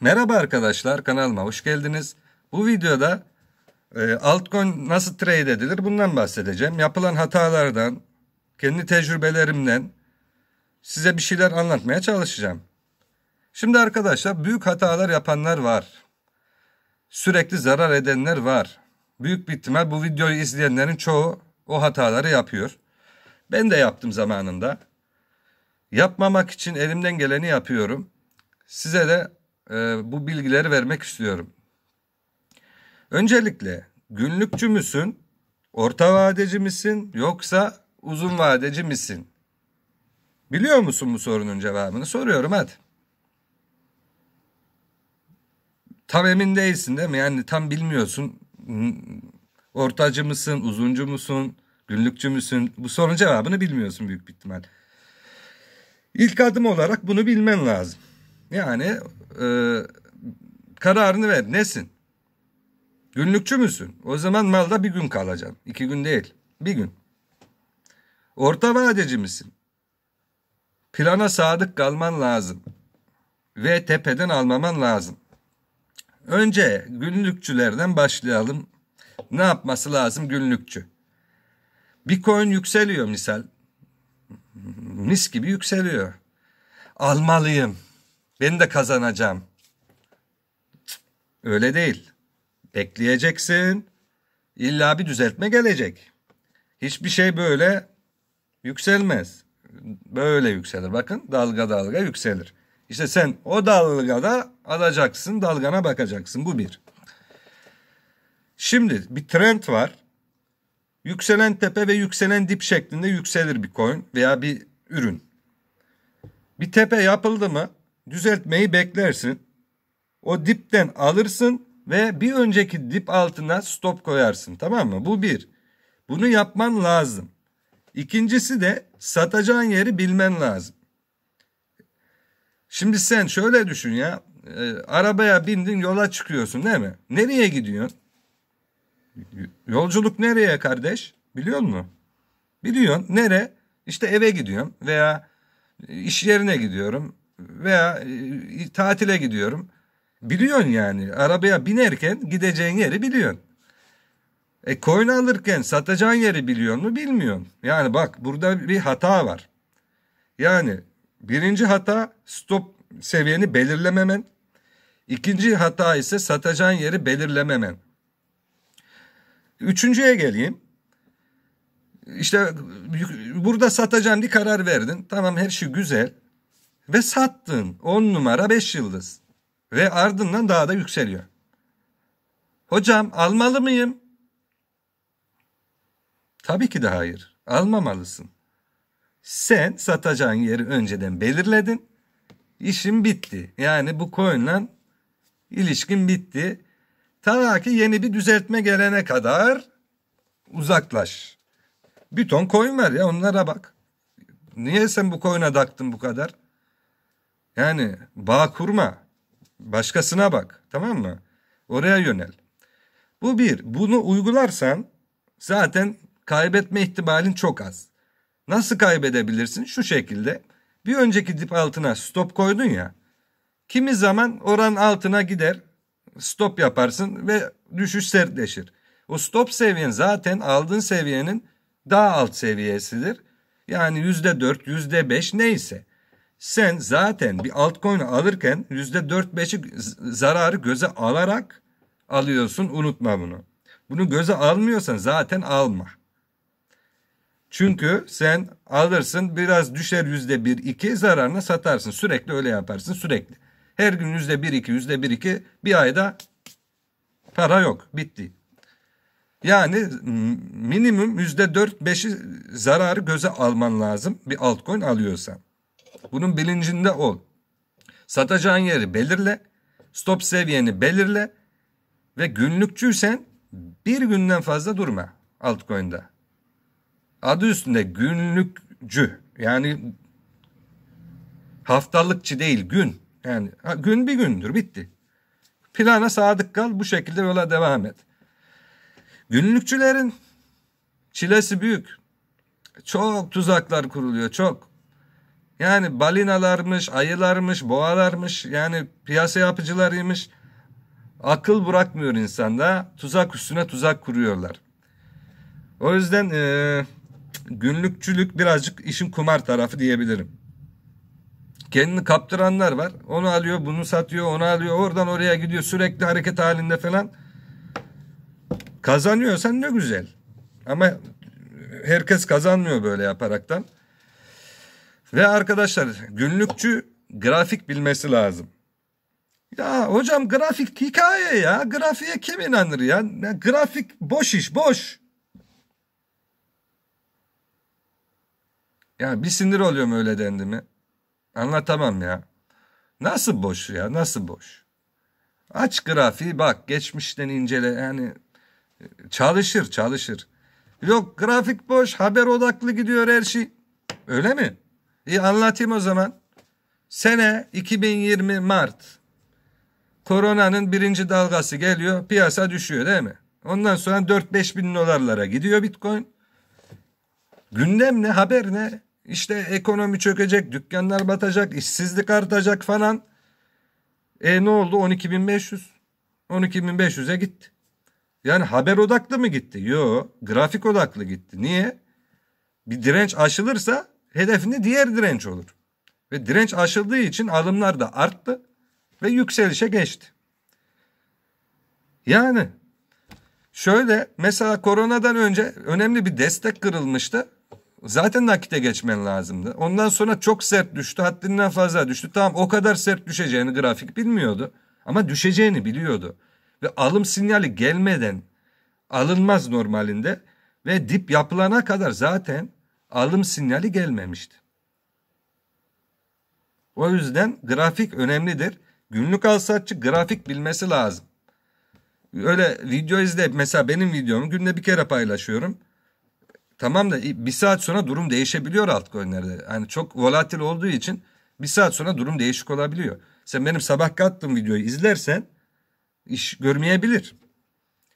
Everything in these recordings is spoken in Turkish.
Merhaba arkadaşlar kanalıma hoş geldiniz. Bu videoda e, altcoin nasıl trade edilir bundan bahsedeceğim. Yapılan hatalardan, kendi tecrübelerimden size bir şeyler anlatmaya çalışacağım. Şimdi arkadaşlar büyük hatalar yapanlar var. Sürekli zarar edenler var. Büyük bir ihtimal bu videoyu izleyenlerin çoğu o hataları yapıyor. Ben de yaptım zamanında. Yapmamak için elimden geleni yapıyorum. Size de e, bu bilgileri vermek istiyorum. Öncelikle günlükçü müsün, orta vadeci misin yoksa uzun vadeci misin? Biliyor musun bu sorunun cevabını? Soruyorum hadi. Tam emin değilsin değil mi? Yani tam bilmiyorsun. Ortacı mısın, uzuncu musun, günlükçü müsün? Bu sorunun cevabını bilmiyorsun büyük bir ihtimal. İlk adım olarak bunu bilmen lazım. Yani e, kararını ver. Nesin? Günlükçü müsün? O zaman malda bir gün kalacaksın. İki gün değil. Bir gün. Orta vadeci misin? Plana sadık kalman lazım. Ve tepeden almaman lazım. Önce günlükçülerden başlayalım. Ne yapması lazım günlükçü? Bitcoin yükseliyor misal. Mis gibi yükseliyor. Almalıyım. Beni de kazanacağım. Öyle değil. Bekleyeceksin. İlla bir düzeltme gelecek. Hiçbir şey böyle yükselmez. Böyle yükselir. Bakın dalga dalga yükselir. İşte sen o dalgada alacaksın, dalgana bakacaksın. Bu bir. Şimdi bir trend var. Yükselen tepe ve yükselen dip şeklinde yükselir bir coin veya bir ürün. Bir tepe yapıldı mı düzeltmeyi beklersin. O dipten alırsın ve bir önceki dip altına stop koyarsın tamam mı? Bu bir. Bunu yapman lazım. İkincisi de satacağın yeri bilmen lazım. Şimdi sen şöyle düşün ya. E, arabaya bindin yola çıkıyorsun değil mi? Nereye gidiyorsun? Yolculuk nereye kardeş? Biliyor musun? Biliyorsun. Nere? İşte eve gidiyorum veya iş yerine gidiyorum veya e, tatile gidiyorum. Biliyorsun yani arabaya binerken gideceğin yeri biliyorsun. E coin alırken satacağın yeri biliyor mu bilmiyorsun. Yani bak burada bir hata var. Yani birinci hata stop seviyeni belirlememen. İkinci hata ise satacağın yeri belirlememen. Üçüncüye geleyim. İşte burada satacağım diye karar verdin. Tamam her şey güzel ve sattın 10 numara 5 yıldız ve ardından daha da yükseliyor. Hocam almalı mıyım? Tabii ki de hayır. Almamalısın. Sen satacağın yeri önceden belirledin. İşin bitti. Yani bu coin'le ilişkin bitti. Ta ki yeni bir düzeltme gelene kadar uzaklaş. Bir ton coin var ya onlara bak. Niye sen bu coin'e taktın bu kadar? Yani bağ kurma. Başkasına bak. Tamam mı? Oraya yönel. Bu bir. Bunu uygularsan zaten kaybetme ihtimalin çok az. Nasıl kaybedebilirsin? Şu şekilde. Bir önceki dip altına stop koydun ya. Kimi zaman oran altına gider stop yaparsın ve düşüş sertleşir. O stop seviyen zaten aldığın seviyenin daha alt seviyesidir. Yani %4, %5 neyse sen zaten bir altcoin alırken yüzde dört beşi zararı göze alarak alıyorsun unutma bunu. Bunu göze almıyorsan zaten alma. Çünkü sen alırsın biraz düşer yüzde bir iki zararına satarsın. Sürekli öyle yaparsın sürekli. Her gün yüzde bir iki yüzde bir iki bir ayda para yok bitti. Yani minimum yüzde dört beşi zararı göze alman lazım bir altcoin alıyorsan. Bunun bilincinde ol. Satacağın yeri belirle. Stop seviyeni belirle. Ve günlükçüysen bir günden fazla durma altcoin'da. Adı üstünde günlükçü. Yani haftalıkçı değil gün. Yani gün bir gündür bitti. Plana sadık kal bu şekilde böyle devam et. Günlükçülerin çilesi büyük. Çok tuzaklar kuruluyor çok. Yani balinalarmış, ayılarmış, boğalarmış yani piyasa yapıcılarıymış. Akıl bırakmıyor insanda. Tuzak üstüne tuzak kuruyorlar. O yüzden e, günlükçülük birazcık işin kumar tarafı diyebilirim. Kendini kaptıranlar var. Onu alıyor, bunu satıyor, onu alıyor. Oradan oraya gidiyor. Sürekli hareket halinde falan. Kazanıyorsan ne güzel. Ama herkes kazanmıyor böyle yaparaktan. Ve arkadaşlar günlükçü grafik bilmesi lazım. Ya hocam grafik hikaye ya. Grafiğe kim inanır ya? ya grafik boş iş boş. Ya bir sinir oluyorum öyle dendi mi? Anlatamam ya. Nasıl boş ya nasıl boş? Aç grafiği bak geçmişten incele yani e, çalışır çalışır. Yok grafik boş haber odaklı gidiyor her şey. Öyle mi? E anlatayım o zaman. Sene 2020 Mart. Koronanın birinci dalgası geliyor. Piyasa düşüyor değil mi? Ondan sonra 4-5 bin dolarlara gidiyor Bitcoin. Gündem ne? Haber ne? İşte ekonomi çökecek, dükkanlar batacak, işsizlik artacak falan. E ne oldu? 12.500. 12.500'e gitti. Yani haber odaklı mı gitti? Yo, grafik odaklı gitti. Niye? Bir direnç aşılırsa hedefinde diğer direnç olur. Ve direnç aşıldığı için alımlar da arttı ve yükselişe geçti. Yani şöyle mesela koronadan önce önemli bir destek kırılmıştı. Zaten nakite geçmen lazımdı. Ondan sonra çok sert düştü. Haddinden fazla düştü. Tamam o kadar sert düşeceğini grafik bilmiyordu. Ama düşeceğini biliyordu. Ve alım sinyali gelmeden alınmaz normalinde. Ve dip yapılana kadar zaten alım sinyali gelmemişti. O yüzden grafik önemlidir. Günlük alsatçı grafik bilmesi lazım. Öyle video izle mesela benim videomu günde bir kere paylaşıyorum. Tamam da bir saat sonra durum değişebiliyor altcoin'lerde. Yani çok volatil olduğu için bir saat sonra durum değişik olabiliyor. Sen benim sabah kattığım videoyu izlersen iş görmeyebilir.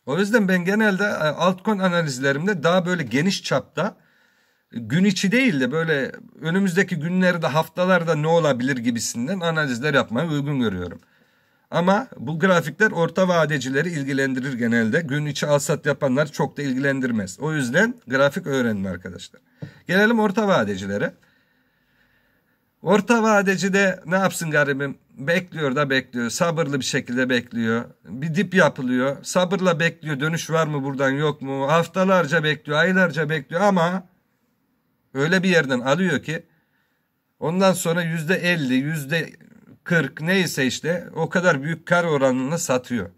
O yüzden ben genelde e, altcoin analizlerimde daha böyle geniş çapta gün içi değil de böyle önümüzdeki günlerde haftalarda ne olabilir gibisinden analizler yapmayı uygun görüyorum. Ama bu grafikler orta vadecileri ilgilendirir genelde. Gün içi alsat yapanlar çok da ilgilendirmez. O yüzden grafik öğrenin arkadaşlar. Gelelim orta vadecilere. Orta vadeci de ne yapsın garibim? Bekliyor da bekliyor. Sabırlı bir şekilde bekliyor. Bir dip yapılıyor. Sabırla bekliyor. Dönüş var mı buradan yok mu? Haftalarca bekliyor, aylarca bekliyor ama Öyle bir yerden alıyor ki ondan sonra yüzde elli, yüzde kırk neyse işte o kadar büyük kar oranını satıyor.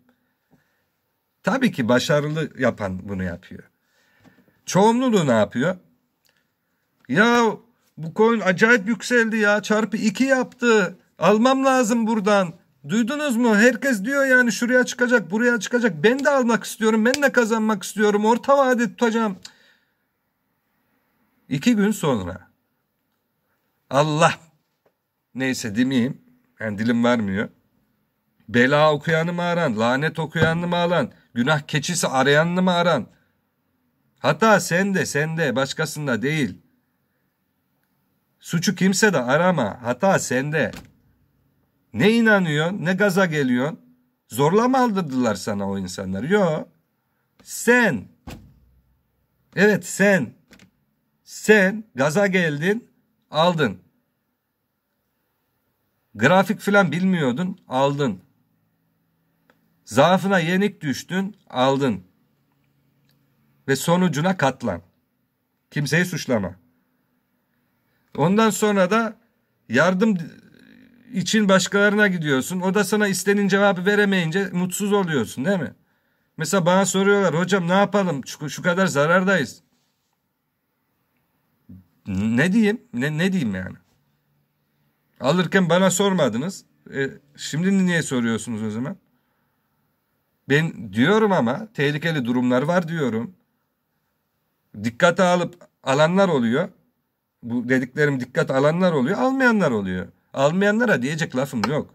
Tabii ki başarılı yapan bunu yapıyor. Çoğunluluğu ne yapıyor? Ya bu coin acayip yükseldi ya çarpı iki yaptı. Almam lazım buradan. Duydunuz mu? Herkes diyor yani şuraya çıkacak, buraya çıkacak. Ben de almak istiyorum, ben de kazanmak istiyorum. Orta vade tutacağım. İki gün sonra Allah neyse demeyeyim yani dilim vermiyor. Bela okuyanı mı aran, lanet okuyanı mı aran, günah keçisi arayanını mı aran? de sen de başkasında değil. Suçu kimse de arama, hata sende. Ne inanıyorsun ne gaza geliyorsun Zorla mı aldırdılar sana o insanlar Yok. Sen. Evet sen. Sen gaza geldin, aldın. Grafik filan bilmiyordun, aldın. Zaafına yenik düştün, aldın. Ve sonucuna katlan. Kimseyi suçlama. Ondan sonra da yardım için başkalarına gidiyorsun. O da sana istenen cevabı veremeyince mutsuz oluyorsun değil mi? Mesela bana soruyorlar hocam ne yapalım şu, şu kadar zarardayız ne diyeyim? Ne, ne diyeyim yani? Alırken bana sormadınız. E, şimdi niye soruyorsunuz o zaman? Ben diyorum ama tehlikeli durumlar var diyorum. Dikkate alıp alanlar oluyor. Bu dediklerim dikkat alanlar oluyor, almayanlar oluyor. Almayanlara diyecek lafım yok.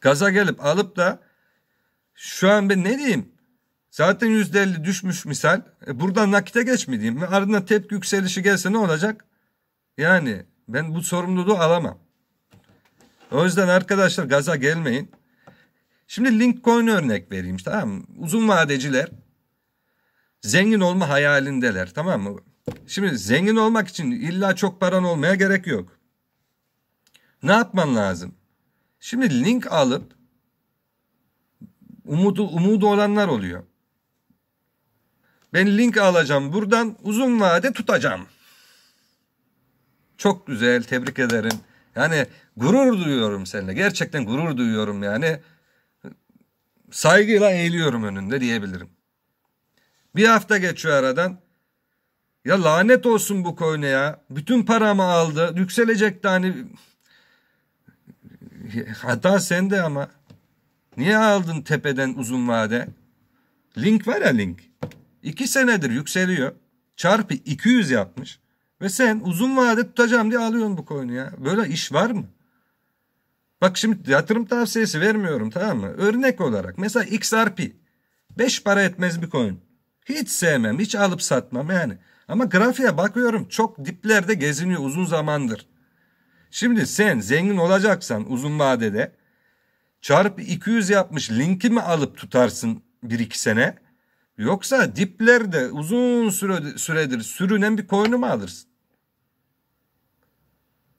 Gaza gelip alıp da şu an ben ne diyeyim? Zaten %50 düşmüş misal. E buradan nakite geçmeyeyim mi? Ardından tepki yükselişi gelse ne olacak? Yani ben bu sorumluluğu alamam. O yüzden arkadaşlar gaza gelmeyin. Şimdi link coin örnek vereyim tamam mı? Uzun vadeciler zengin olma hayalindeler tamam mı? Şimdi zengin olmak için illa çok paran olmaya gerek yok. Ne yapman lazım? Şimdi link alıp umudu, umudu olanlar oluyor. Ben link alacağım buradan uzun vade tutacağım. Çok güzel tebrik ederim. Yani gurur duyuyorum seninle. Gerçekten gurur duyuyorum yani. Saygıyla eğiliyorum önünde diyebilirim. Bir hafta geçiyor aradan. Ya lanet olsun bu koyuna ya. Bütün paramı aldı. Yükselecekti hani. Hata sende ama. Niye aldın tepeden uzun vade? Link var ya link. 2 senedir yükseliyor. Çarpı 200 yapmış. Ve sen uzun vade tutacağım diye alıyorsun bu coin'i ya. Böyle iş var mı? Bak şimdi yatırım tavsiyesi vermiyorum tamam mı? Örnek olarak mesela XRP. 5 para etmez bir coin. Hiç sevmem, hiç alıp satmam yani. Ama grafiğe bakıyorum çok diplerde geziniyor uzun zamandır. Şimdi sen zengin olacaksan uzun vadede çarpı 200 yapmış linki mi alıp tutarsın 1-2 sene? Yoksa diplerde uzun süredir sürünen bir coin'i mi alırsın?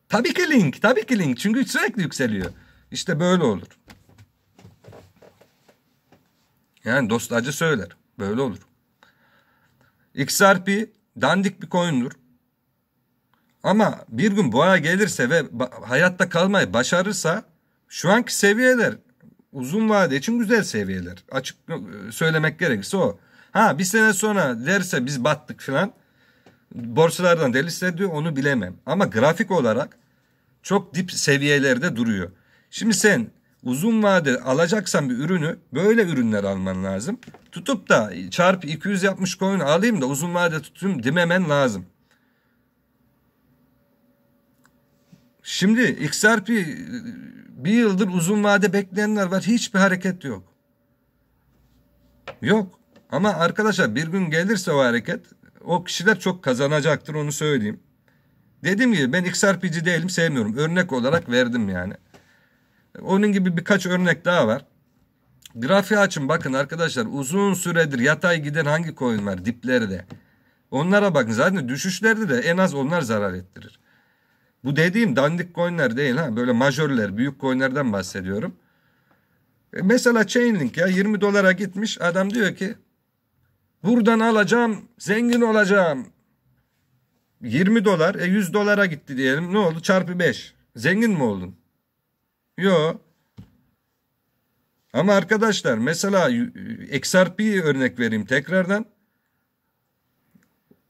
Tabii ki link, tabii ki link. Çünkü sürekli yükseliyor. İşte böyle olur. Yani dost acı söyler. Böyle olur. XRP dandik bir coin'dur. Ama bir gün boğa gelirse ve hayatta kalmayı başarırsa şu anki seviyeler uzun vade için güzel seviyeler. Açık e, söylemek gerekirse o. Ha bir sene sonra derse biz battık filan borsalardan delist ediyor onu bilemem. Ama grafik olarak çok dip seviyelerde duruyor. Şimdi sen uzun vade alacaksan bir ürünü böyle ürünler alman lazım. Tutup da çarp 200 yapmış alayım da uzun vade tutayım dememen lazım. Şimdi XRP e, bir yıldır uzun vade bekleyenler var. Hiçbir hareket yok. Yok. Ama arkadaşlar bir gün gelirse o hareket o kişiler çok kazanacaktır onu söyleyeyim. Dediğim gibi ben XRP'ci değilim sevmiyorum. Örnek olarak verdim yani. Onun gibi birkaç örnek daha var. Grafiği açın bakın arkadaşlar uzun süredir yatay giden hangi coin var diplerde. Onlara bakın zaten düşüşlerde de en az onlar zarar ettirir. Bu dediğim dandik coinler değil ha böyle majörler büyük coinlerden bahsediyorum. E, mesela Chainlink ya 20 dolara gitmiş adam diyor ki Buradan alacağım, zengin olacağım. 20 dolar, e 100 dolara gitti diyelim. Ne oldu? Çarpı 5. Zengin mi oldun? Yo. Ama arkadaşlar mesela e, XRP örnek vereyim tekrardan.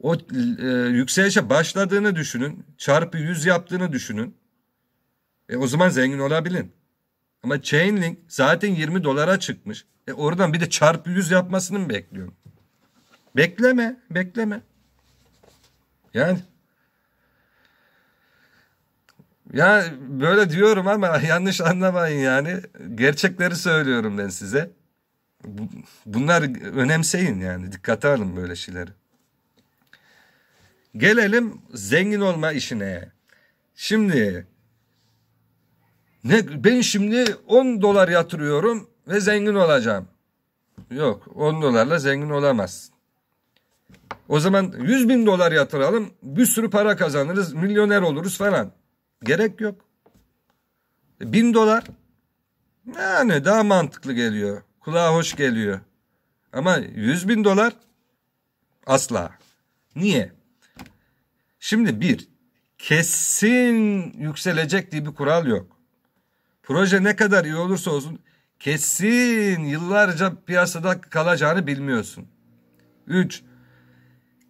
O e, yükselişe başladığını düşünün. Çarpı 100 yaptığını düşünün. E, o zaman zengin olabilin. Ama Chainlink zaten 20 dolara çıkmış. E, oradan bir de çarpı 100 yapmasını mı bekliyorum? Bekleme, bekleme. Yani ya böyle diyorum ama yanlış anlamayın yani. Gerçekleri söylüyorum ben size. Bunlar önemseyin yani. Dikkate alın böyle şeyleri. Gelelim zengin olma işine. Şimdi ne ben şimdi 10 dolar yatırıyorum ve zengin olacağım. Yok 10 dolarla zengin olamazsın. O zaman 100 bin dolar yatıralım bir sürü para kazanırız milyoner oluruz falan. Gerek yok. Bin dolar yani daha mantıklı geliyor. Kulağa hoş geliyor. Ama 100 bin dolar asla. Niye? Şimdi bir kesin yükselecek diye bir kural yok. Proje ne kadar iyi olursa olsun kesin yıllarca piyasada kalacağını bilmiyorsun. 3.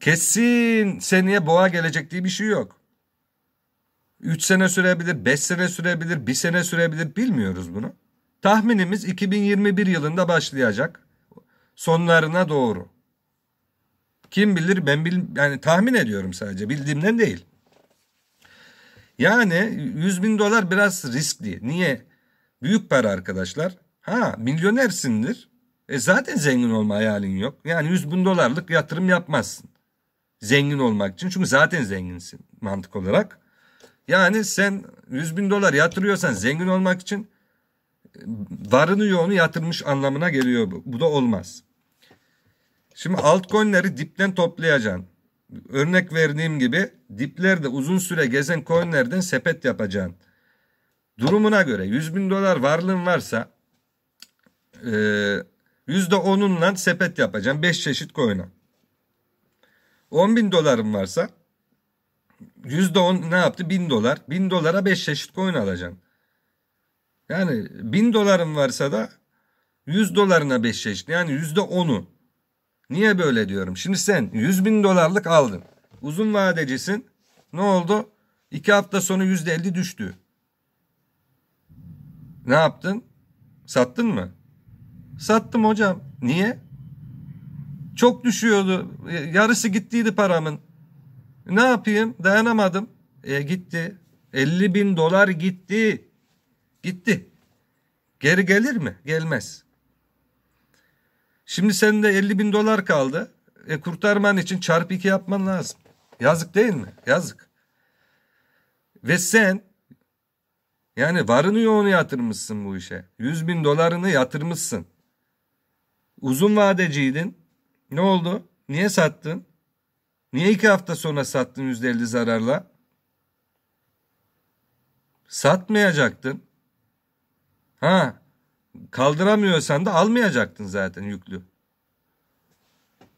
Kesin seneye boğa gelecek diye bir şey yok. 3 sene sürebilir, 5 sene sürebilir, 1 sene sürebilir bilmiyoruz bunu. Tahminimiz 2021 yılında başlayacak. Sonlarına doğru. Kim bilir ben bil yani tahmin ediyorum sadece bildiğimden değil. Yani 100 bin dolar biraz riskli. Niye? Büyük para arkadaşlar. Ha milyonersindir. E zaten zengin olma hayalin yok. Yani 100 bin dolarlık yatırım yapmazsın. Zengin olmak için. Çünkü zaten zenginsin mantık olarak. Yani sen 100 bin dolar yatırıyorsan zengin olmak için varını yoğunu yatırmış anlamına geliyor bu. Bu da olmaz. Şimdi altcoin'leri dipten toplayacaksın. Örnek verdiğim gibi diplerde uzun süre gezen coin'lerden sepet yapacaksın. Durumuna göre 100 bin dolar varlığın varsa %10'unla e, sepet yapacaksın 5 çeşit coin'a. 10 bin dolarım varsa %10 ne yaptı? 1000 dolar. 1000 dolara 5 çeşit coin alacaksın. Yani 1000 dolarım varsa da 100 dolarına 5 çeşit. Yani %10'u. Niye böyle diyorum? Şimdi sen 100 bin dolarlık aldın. Uzun vadecisin. Ne oldu? 2 hafta sonu %50 düştü. Ne yaptın? Sattın mı? Sattım hocam. Niye? Çok düşüyordu. E, yarısı gittiydi paramın. Ne yapayım? Dayanamadım. E, gitti. 50 bin dolar gitti. Gitti. Geri gelir mi? Gelmez. Şimdi sende 50 bin dolar kaldı. E, kurtarman için çarpı iki yapman lazım. Yazık değil mi? Yazık. Ve sen yani varını yoğunu yatırmışsın bu işe. 100 bin dolarını yatırmışsın. Uzun vadeciydin. Ne oldu? Niye sattın? Niye iki hafta sonra sattın %50 zararla? Satmayacaktın. Ha, kaldıramıyorsan da almayacaktın zaten yüklü.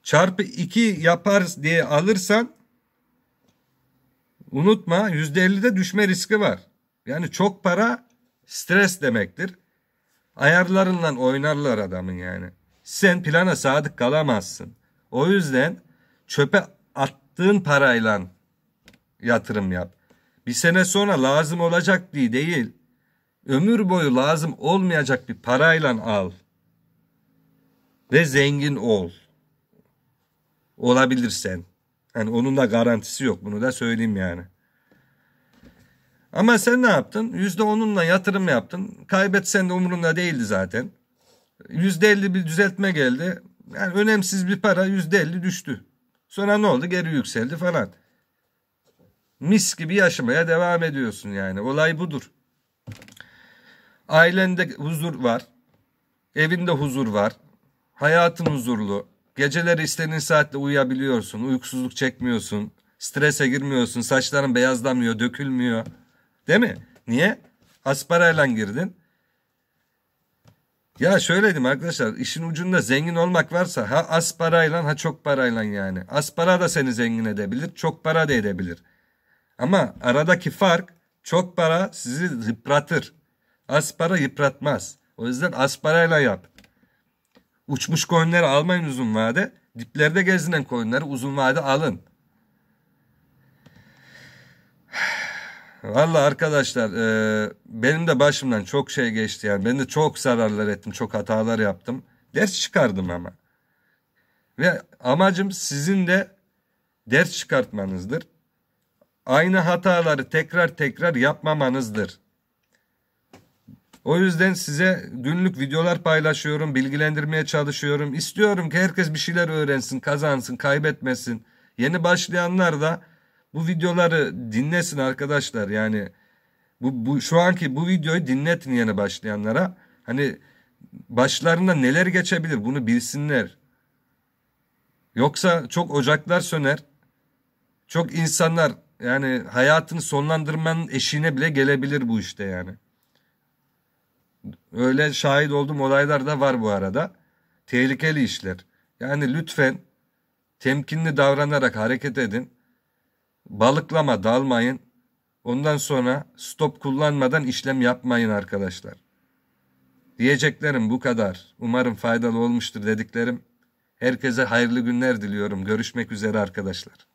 Çarpı iki yapar diye alırsan unutma de düşme riski var. Yani çok para stres demektir. Ayarlarından oynarlar adamın yani. Sen plana sadık kalamazsın. O yüzden çöpe attığın parayla yatırım yap. Bir sene sonra lazım olacak diye değil, ömür boyu lazım olmayacak bir parayla al. Ve zengin ol. Olabilirsen. Yani onun da garantisi yok. Bunu da söyleyeyim yani. Ama sen ne yaptın? Yüzde onunla yatırım yaptın. Kaybetsen de umurunda değildi zaten. %50 bir düzeltme geldi. Yani önemsiz bir para %50 düştü. Sonra ne oldu? Geri yükseldi falan. Mis gibi yaşamaya devam ediyorsun yani. Olay budur. Ailende huzur var. Evinde huzur var. Hayatın huzurlu. Geceleri istediğin saatte uyuyabiliyorsun. Uykusuzluk çekmiyorsun. Strese girmiyorsun. Saçların beyazlamıyor, dökülmüyor. Değil mi? Niye? Asparayla girdin. Ya söyledim arkadaşlar işin ucunda zengin olmak varsa ha az parayla ha çok parayla yani. Az para da seni zengin edebilir çok para da edebilir. Ama aradaki fark çok para sizi yıpratır. Az para yıpratmaz. O yüzden az parayla yap. Uçmuş coinleri almayın uzun vade. Diplerde gezinen coinleri uzun vade alın. Valla arkadaşlar e, benim de başımdan çok şey geçti yani. Ben de çok zararlar ettim, çok hatalar yaptım. Ders çıkardım ama. Ve amacım sizin de ders çıkartmanızdır. Aynı hataları tekrar tekrar yapmamanızdır. O yüzden size günlük videolar paylaşıyorum, bilgilendirmeye çalışıyorum. İstiyorum ki herkes bir şeyler öğrensin, kazansın, kaybetmesin. Yeni başlayanlar da bu videoları dinlesin arkadaşlar yani bu, bu şu anki bu videoyu dinletin yeni başlayanlara hani başlarında neler geçebilir bunu bilsinler. Yoksa çok ocaklar söner. Çok insanlar yani hayatını sonlandırmanın eşiğine bile gelebilir bu işte yani. Öyle şahit olduğum olaylar da var bu arada. Tehlikeli işler. Yani lütfen temkinli davranarak hareket edin. Balıklama dalmayın. Ondan sonra stop kullanmadan işlem yapmayın arkadaşlar. Diyeceklerim bu kadar. Umarım faydalı olmuştur dediklerim. Herkese hayırlı günler diliyorum. Görüşmek üzere arkadaşlar.